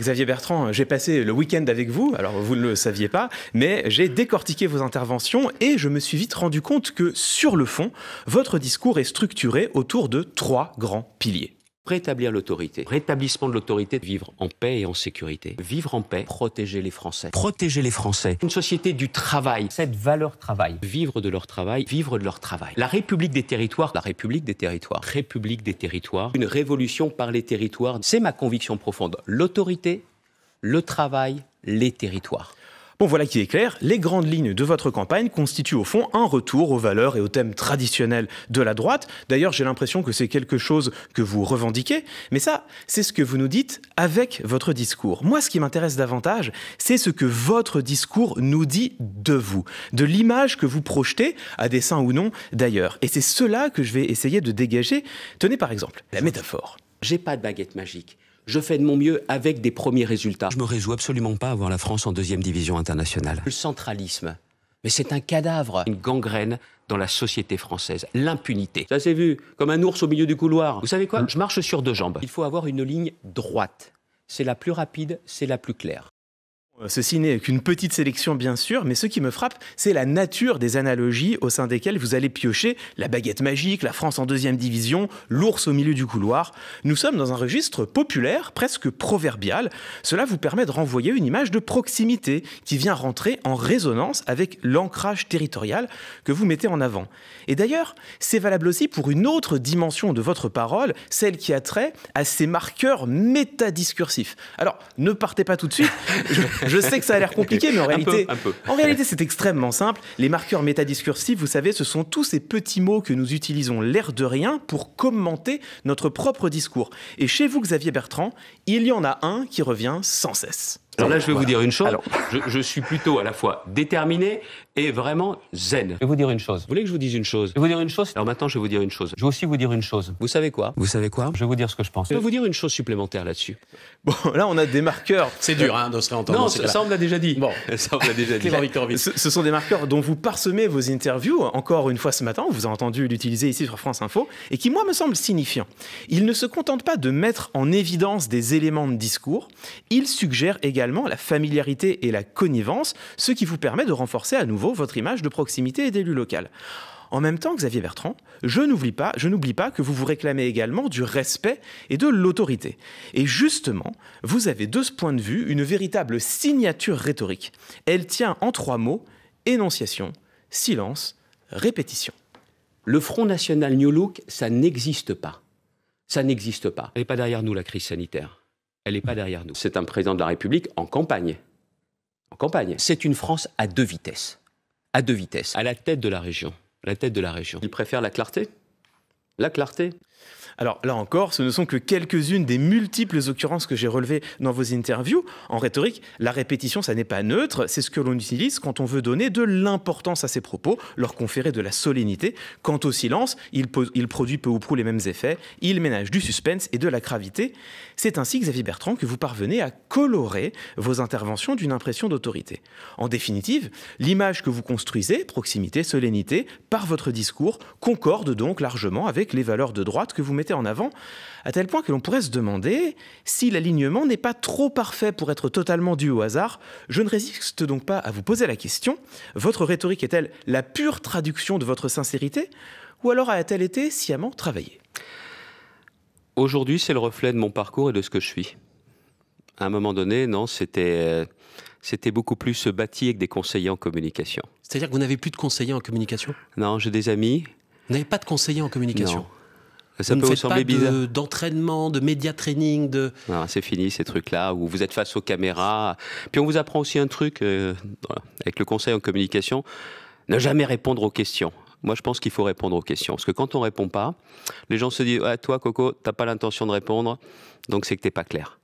Xavier Bertrand, j'ai passé le week-end avec vous, alors vous ne le saviez pas, mais j'ai décortiqué vos interventions et je me suis vite rendu compte que, sur le fond, votre discours est structuré autour de trois grands piliers rétablir l'autorité. Rétablissement de l'autorité, vivre en paix et en sécurité. Vivre en paix, protéger les Français. Protéger les Français. Une société du travail. Cette valeur travail. Vivre de leur travail, vivre de leur travail. La République des territoires, la République des territoires. République des territoires. Une révolution par les territoires. C'est ma conviction profonde. L'autorité, le travail, les territoires voilà qui est clair, les grandes lignes de votre campagne constituent au fond un retour aux valeurs et aux thèmes traditionnels de la droite. D'ailleurs, j'ai l'impression que c'est quelque chose que vous revendiquez, mais ça, c'est ce que vous nous dites avec votre discours. Moi, ce qui m'intéresse davantage, c'est ce que votre discours nous dit de vous, de l'image que vous projetez, à dessein ou non d'ailleurs. Et c'est cela que je vais essayer de dégager. Tenez par exemple la métaphore. J'ai pas de baguette magique je fais de mon mieux avec des premiers résultats. Je me réjouis absolument pas à voir la France en deuxième division internationale. Le centralisme, mais c'est un cadavre, une gangrène dans la société française, l'impunité. Ça s'est vu, comme un ours au milieu du couloir. Vous savez quoi Je marche sur deux jambes. Il faut avoir une ligne droite. C'est la plus rapide, c'est la plus claire. Ceci n'est qu'une petite sélection bien sûr, mais ce qui me frappe, c'est la nature des analogies au sein desquelles vous allez piocher la baguette magique, la France en deuxième division, l'ours au milieu du couloir. Nous sommes dans un registre populaire, presque proverbial. Cela vous permet de renvoyer une image de proximité qui vient rentrer en résonance avec l'ancrage territorial que vous mettez en avant. Et d'ailleurs, c'est valable aussi pour une autre dimension de votre parole, celle qui a trait à ces marqueurs métadiscursifs. Alors, ne partez pas tout de suite. Je sais que ça a l'air compliqué, mais en réalité, en réalité, c'est extrêmement simple. Les marqueurs métadiscursifs, vous savez, ce sont tous ces petits mots que nous utilisons l'air de rien pour commenter notre propre discours. Et chez vous, Xavier Bertrand, il y en a un qui revient sans cesse. Alors là, je vais vous dire une chose. Je, suis plutôt à la fois déterminé et vraiment zen. Je vais vous dire une chose. Vous voulez que je vous dise une chose Je vais vous dire une chose. Alors maintenant, je vais vous dire une chose. Je vais aussi vous dire une chose. Vous savez quoi Vous savez quoi Je vais vous dire ce que je pense. Je vais vous dire une chose supplémentaire là-dessus. Bon, là, on a des marqueurs. C'est dur, hein, de se réentendre. Non, ça, on l'a déjà dit. Bon, ça, on l'a déjà dit. ce, ce, sont des marqueurs dont vous parsemez vos interviews. Encore une fois ce matin, vous avez entendu l'utiliser ici sur France Info et qui, moi, me semble signifiant. Il ne se contente pas de mettre en évidence des éléments de discours. Il suggère également la familiarité et la connivence, ce qui vous permet de renforcer à nouveau votre image de proximité et d'élu local. En même temps, Xavier Bertrand, je n'oublie pas, je n'oublie pas que vous vous réclamez également du respect et de l'autorité. Et justement, vous avez de ce point de vue une véritable signature rhétorique. Elle tient en trois mots énonciation, silence, répétition. Le Front National New Look, ça n'existe pas. Ça n'existe pas. Elle pas derrière nous, la crise sanitaire. Elle n'est pas derrière nous. C'est un président de la République en campagne. En campagne. C'est une France à deux vitesses. À deux vitesses. À la tête de la région. À la tête de la région. Il préfère la clarté la clarté. Alors là encore, ce ne sont que quelques-unes des multiples occurrences que j'ai relevées dans vos interviews. En rhétorique, la répétition, ça n'est pas neutre, c'est ce que l'on utilise quand on veut donner de l'importance à ses propos, leur conférer de la solennité. Quant au silence, il, produit peu ou prou les mêmes effets, il ménage du suspense et de la gravité. C'est ainsi, Xavier Bertrand, que vous parvenez à colorer vos interventions d'une impression d'autorité. En définitive, l'image que vous construisez, proximité, solennité, par votre discours, concorde donc largement avec les valeurs de droite que vous mettez en avant, à tel point que l'on pourrait se demander si l'alignement n'est pas trop parfait pour être totalement dû au hasard. Je ne résiste donc pas à vous poser la question, votre rhétorique est-elle la pure traduction de votre sincérité, ou alors a-t-elle été sciemment travaillée Aujourd'hui, c'est le reflet de mon parcours et de ce que je suis. À un moment donné, non, c'était euh, c'était beaucoup plus bâti avec des conseillers en communication. C'est-à-dire que vous n'avez plus de conseillers en communication Non, j'ai des amis vous n'avez pas de conseiller en communication Ça peut ne vous sembler bizarre. D'entraînement, de, média training, de. c'est fini ces trucs-là où vous êtes face aux caméras. Puis on vous apprend aussi un truc euh, avec le conseil en communication ne jamais répondre aux questions. Moi, je pense qu'il faut répondre aux questions. Parce que quand on répond pas, les gens se disent ah, Toi, Coco, t'as pas l'intention de répondre, donc c'est que t'es pas clair.